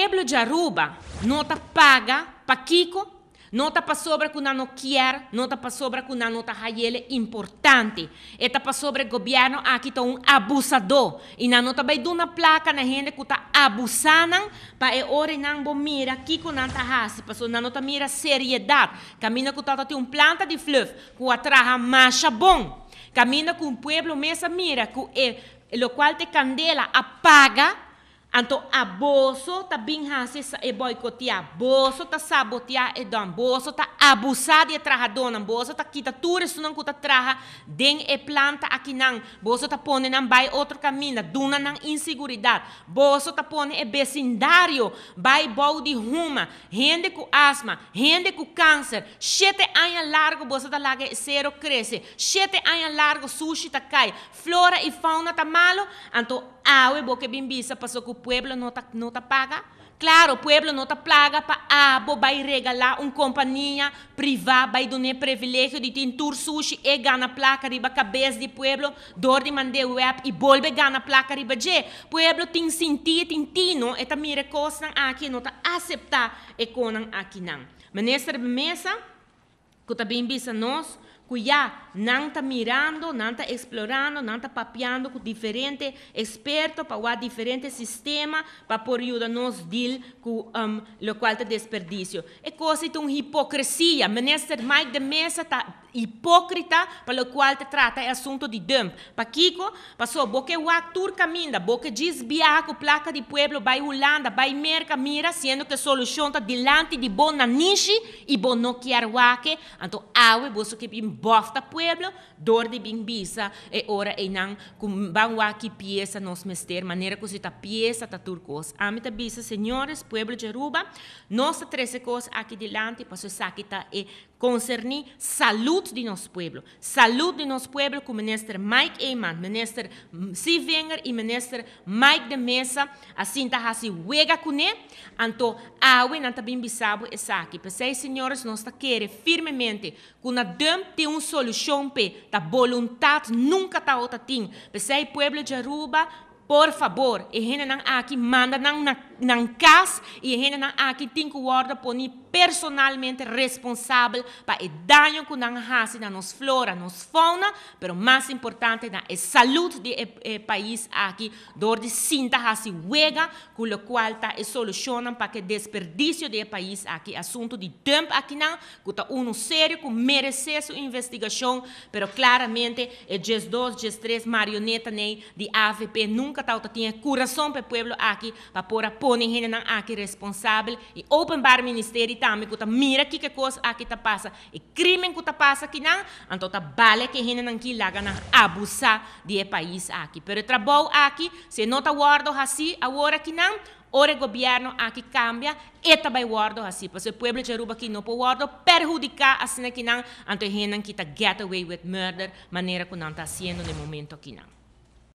pueblo de Aruba, nota paga para Kiko, nota para sobre que una no nota para sobre que una nota importante. Esta para sobre el gobierno aquí está un abusador. Y na nota de una placa na gente que está abusando para el no bo mira, Kiko nanta hasi, para na nota mira seriedad. Camina que está un planta de fluff, que atraja más bon. Camina con un pueblo mesa mira, que eh, lo cual te candela apaga Anto aboso ta binghasi sa eboy ko ti aboso ta sabotia edamboso ta abusar de trajadona, Boso ta quita tura su nan kuta traja den e planta aqui nan. Boso ta pone nan vai outro caminho, duna nan inseguridade. Boso ta pone e vecindário, vai bol de ruma, rende com asma, rende com câncer. Sete anos largo, boso ta laga zero cresce. Sete anos largo, sushi ta cai. Flora e fauna ta malo, anto awe boke bimbisa passou que o pueblo não ta não paga. Claro, o pueblo não ta plaga para abo, vai regalar un companhia cena privada e do ne privilégio de tintur sushi e a placa riba cabeça de pueblo, dor de o web e ganhar a placa riba je. Pueblo tem e tem tino, e tá mire coisa aqui, não está aceitar e conan aqui não. Ministro, mesa, que também bem a nós, cuya não está mirando, não está explorando, não está papeando com diferente experto para o diferente sistema para poder nos lidar com um, o qual está desperdício. É coisa de uma hipocrisia. Minister Mike de Mesa está hipócrita, pelo qual te trata é assunto de dump. Para Kiko, passou, boque o ator caminha, boque desviar com placa de pueblo, vai Holanda, vai merca, mira, sendo que a solução está delante de bona niche e bom no que arwaque, e aue, que bim bofta pueblo, dor de bim bisa, e ora e não, com banguaki pieza nos mester, maneira que se tá pieza, tá turcos. Amita bisa, senhores, pueblo de Aruba, nossa 13 coisas aqui delante, passou saquita e concerning saúde de nosso povo. Saúde de nosso povo com o ministro Mike Eman, ministro Sivenger e ministro Mike de Mesa, assim tá assim, wega cuné, anto awe não está bem bisabo essa aqui. vocês, é, senhores, nós tá querer firmemente que a dam tem uma solução pe, a vontade nunca tá outra tem. Pensei, povo de Aruba, por favor, ihene nan aqui manda na, nan casa e ihene nan aqui tem que guarda poni personalmente responsável para o dano que nan hasi na nos flora, nos fauna, pero mais importante na a saúde do e, eh, eh, país aqui, dor de cinta assim, huega, com o qual está e eh, solucionam para que desperdício do de país aqui, assunto de tempo aqui nan, que está um sério, que merece sua investigação, pero claramente, G2, G3 marioneta nem de AVP nunca katauta tiene corazón para el pueblo aquí, para poder poner a aquí responsable. Y openbar ministerio también, que mira aquí qué cosa aquí está pasa. Y crimen que está pasa aquí, entonces vale que gente aquí la gana abusar de país aquí. Pero el trabajo aquí, si no está guardas así, ahora aquí, ahora el gobierno aquí cambia y también guardo así, porque el pueblo de Aruba aquí no pode guardo perjudicar no, aqui não, gente aquí está get away with murder, manera que no está sendo no momento aquí não.